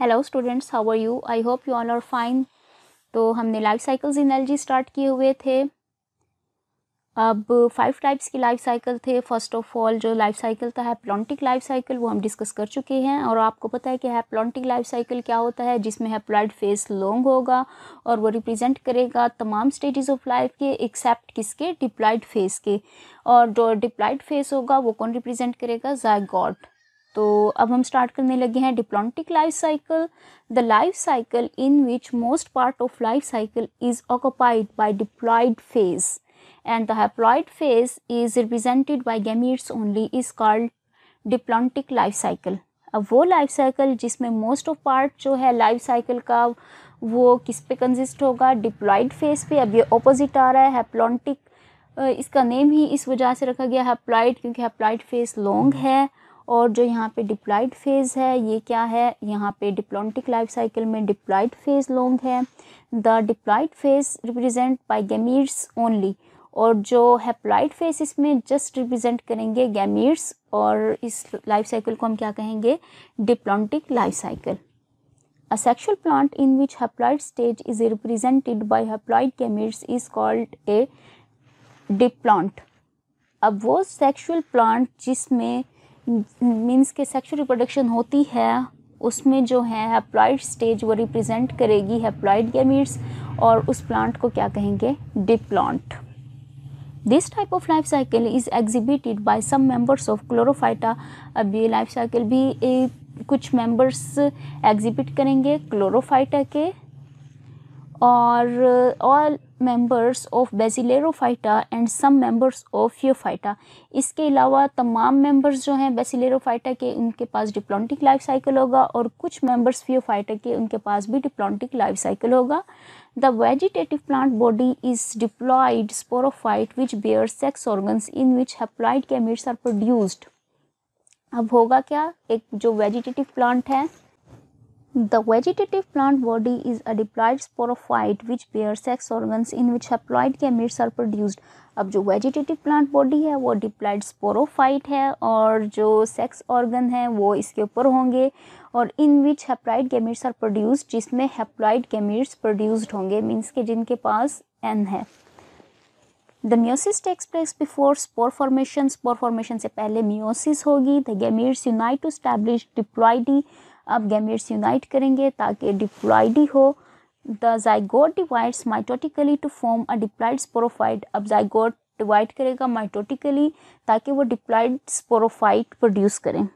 Hello students how are you I hope you all are fine तो हमने life cycles in algae start किए हुए थे अब फाइव टाइप्स की लाइफ साइकिल थे फर्स्ट ऑफ ऑल जो लाइफ साइकिल था हैप्लॉन्टिक लाइफ साइकिल वो हम डिस्कस कर चुके हैं और आपको पता है कि हैप्लॉन्टिक लाइफ साइकिल क्या होता है जिसमें हैप्लॉइड फेस लॉन्ग होगा और वो रिप्रेजेंट करेगा तमाम स्टेजेस ऑफ लाइफ के एक्सेप्ट किसके डिप्लाइड फेस के और जो डिप्लाइड फेस होगा वो कौन रिप्रेजेंट करेगा जाय तो अब हम स्टार्ट करने लगे हैं diplontic life cycle the life cycle in which most part of life cycle is occupied by diploid phase and the haploid phase is represented by gametes only is called diplontic life cycle अब वो life cycle जिसमें most of part जो है life cycle का वो किस पे consist होगा डिप्लॉयड फेस पे अब ये ऑपोजिट आ रहा है हैप्लॉन्टिक इसका नेम ही इस वजह से रखा गया हैप्लॉयड क्योंकि हैप्लॉयड फेस लॉन्ग है और जो यहाँ पे डिप्लाइड फेज़ है ये क्या है यहाँ पे डिप्लोटिक लाइफ साइकिल में डिप्लाइड फेज़ लॉन्ग है the diploid phase represent by gametes only और जो हैप्लाइड फेज इसमें जस्ट रिप्रेजेंट करेंगे गैमीट्स और इस लाइफ साइकिल को हम क्या कहेंगे diplontic life cycle a sexual plant in which haploid stage is represented by haploid gametes is called a diplont अब वो सेक्शुअल प्लांट जिसमें मीन्स के सेक्सुअल रिप्रोडक्शन होती है उसमें जो है हैप्लॉइड स्टेज वो रिप्रेजेंट करेगी हैप्लॉइड गैमीट्स और उस प्लांट को क्या कहेंगे diplont this type of life cycle is exhibited by some members of Chlorophyta अब ये लाइफ साइकिल भी ए, कुछ मेंबर्स एग्जिबिट करेंगे क्लोरोफाइटा के और all members of Bacillariophyta and some members of Phaeophyta इसके अलावा तमाम मेंबर्स जो हैं बेसिलेरोफाइटा के उनके पास डिप्लोंटिक लाइफ साइकिल होगा और कुछ मेंबर्स फ्योफाइटा के उनके पास भी डिप्लोंटिक लाइफ साइकिल होगा the vegetative plant body is diploid sporophyte which bear sex organs in which haploid gametes are produced अब होगा क्या एक जो वेजिटेटिव प्लांट है The vegetative plant body is a diploid sporophyte which bears sex organs in which haploid gametes are produced. अब जो vegetative plant body है वो डिप्लाइड स्पोरोफाइट है और जो सेक्स ऑर्गन है वो इसके ऊपर होंगे और in which haploid gametes are produced जिसमें हेप्लाइड गेमिट्स प्रोड्यूस्ड होंगे मीन्स के जिनके पास एन है the meiosis takes place before spore formation spore formation से पहले म्योसिस होगी the gametes unite to establish diploidy अब गैमेट्स यूनाइट करेंगे ताकि डिप्लॉइडी हो the zygote divides mitotically to form a diploid sporophyte अब जाइगोट डिवाइड करेगा माइटोटिकली ताकि वो डिप्लाइड स्पोरोफाइट प्रोड्यूस करें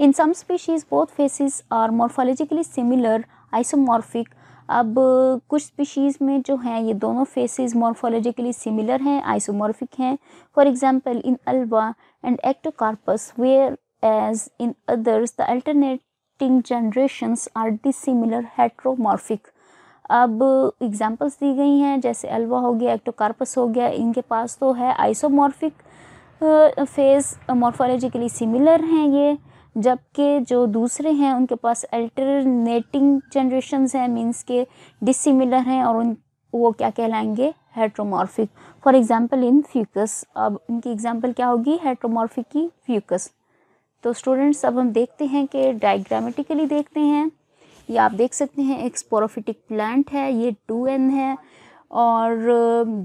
in some species both phases are morphologically similar isomorphic अब कुछ स्पीशीज़ में जो हैं ये दोनों फेसेस मॉर्फोलॉजिकली सिमिलर हैं आइसोमॉर्फिक हैं for example in Ulva and Ectocarpus where as in others, the alternating generations are dissimilar heteromorphic. अब एग्जांपल्स दी गई हैं जैसे अल्वा हो गया एक्टोकार्पस हो गया इनके पास तो है आइसोमॉर्फिक फेज मॉर्फोलॉजिकली सिमिलर हैं ये जबकि जो दूसरे हैं उनके पास अल्टरनेटिंग जनरेशन हैं मींस के डिसिमिलर हैं और उन वो क्या कहलाएंगे heteromorphic for example in Fucus अब उनकी एग्जांपल क्या होगी हेट्रोमॉर्फिक की फ्यूकस तो स्टूडेंट्स अब हम देखते हैं कि डायग्रामेटिकली देखते हैं ये आप देख सकते हैं एक स्पोरोफिटिक प्लांट है ये टू एन है और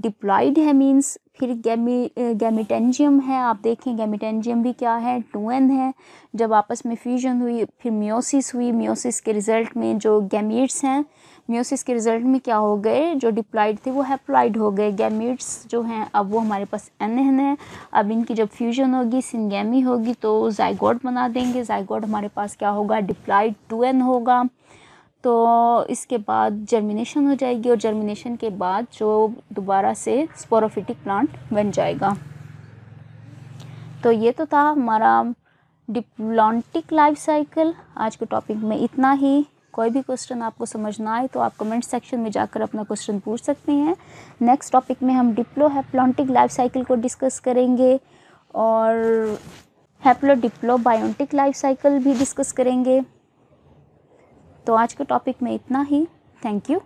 डिप्लॉइड है मीन्स फिर गैमी गैमिटेंजियम है आप देखें गैमिटेंजियम भी क्या है टू एन है जब आपस में फ्यूजन हुई फिर म्योसिस हुई म्योसिस के रिज़ल्ट में जो गैमिट्स हैं म्योसिस के रिज़ल्ट में क्या हो गए जो डिप्लॉइड थे वो हैप्लाइड हो गए गैमिट्स जो हैं अब वो हमारे पास एन एन है अब इनकी जब फ्यूजन होगी सिंगेमी होगी तो जायगोड बना देंगे जायगोड हमारे पास क्या होगा डिप्लाइड टू एन होगा तो इसके बाद जर्मिनेशन हो जाएगी और जर्मिनेशन के बाद जो दोबारा से स्पोरोफिटिक प्लांट बन जाएगा तो ये तो था हमारा डिप्लॉन्टिक लाइफ साइकिल आज के टॉपिक में इतना ही कोई भी क्वेश्चन आपको समझना आए तो आप कमेंट सेक्शन में जाकर अपना क्वेश्चन पूछ सकते हैं नेक्स्ट टॉपिक में हम डिप्लो हैप्लॉन्टिक लाइफ साइकिल को डिस्कस करेंगे और haplo diplo biotic life cycle भी डिस्कस करेंगे तो आज के टॉपिक में इतना ही थैंक यू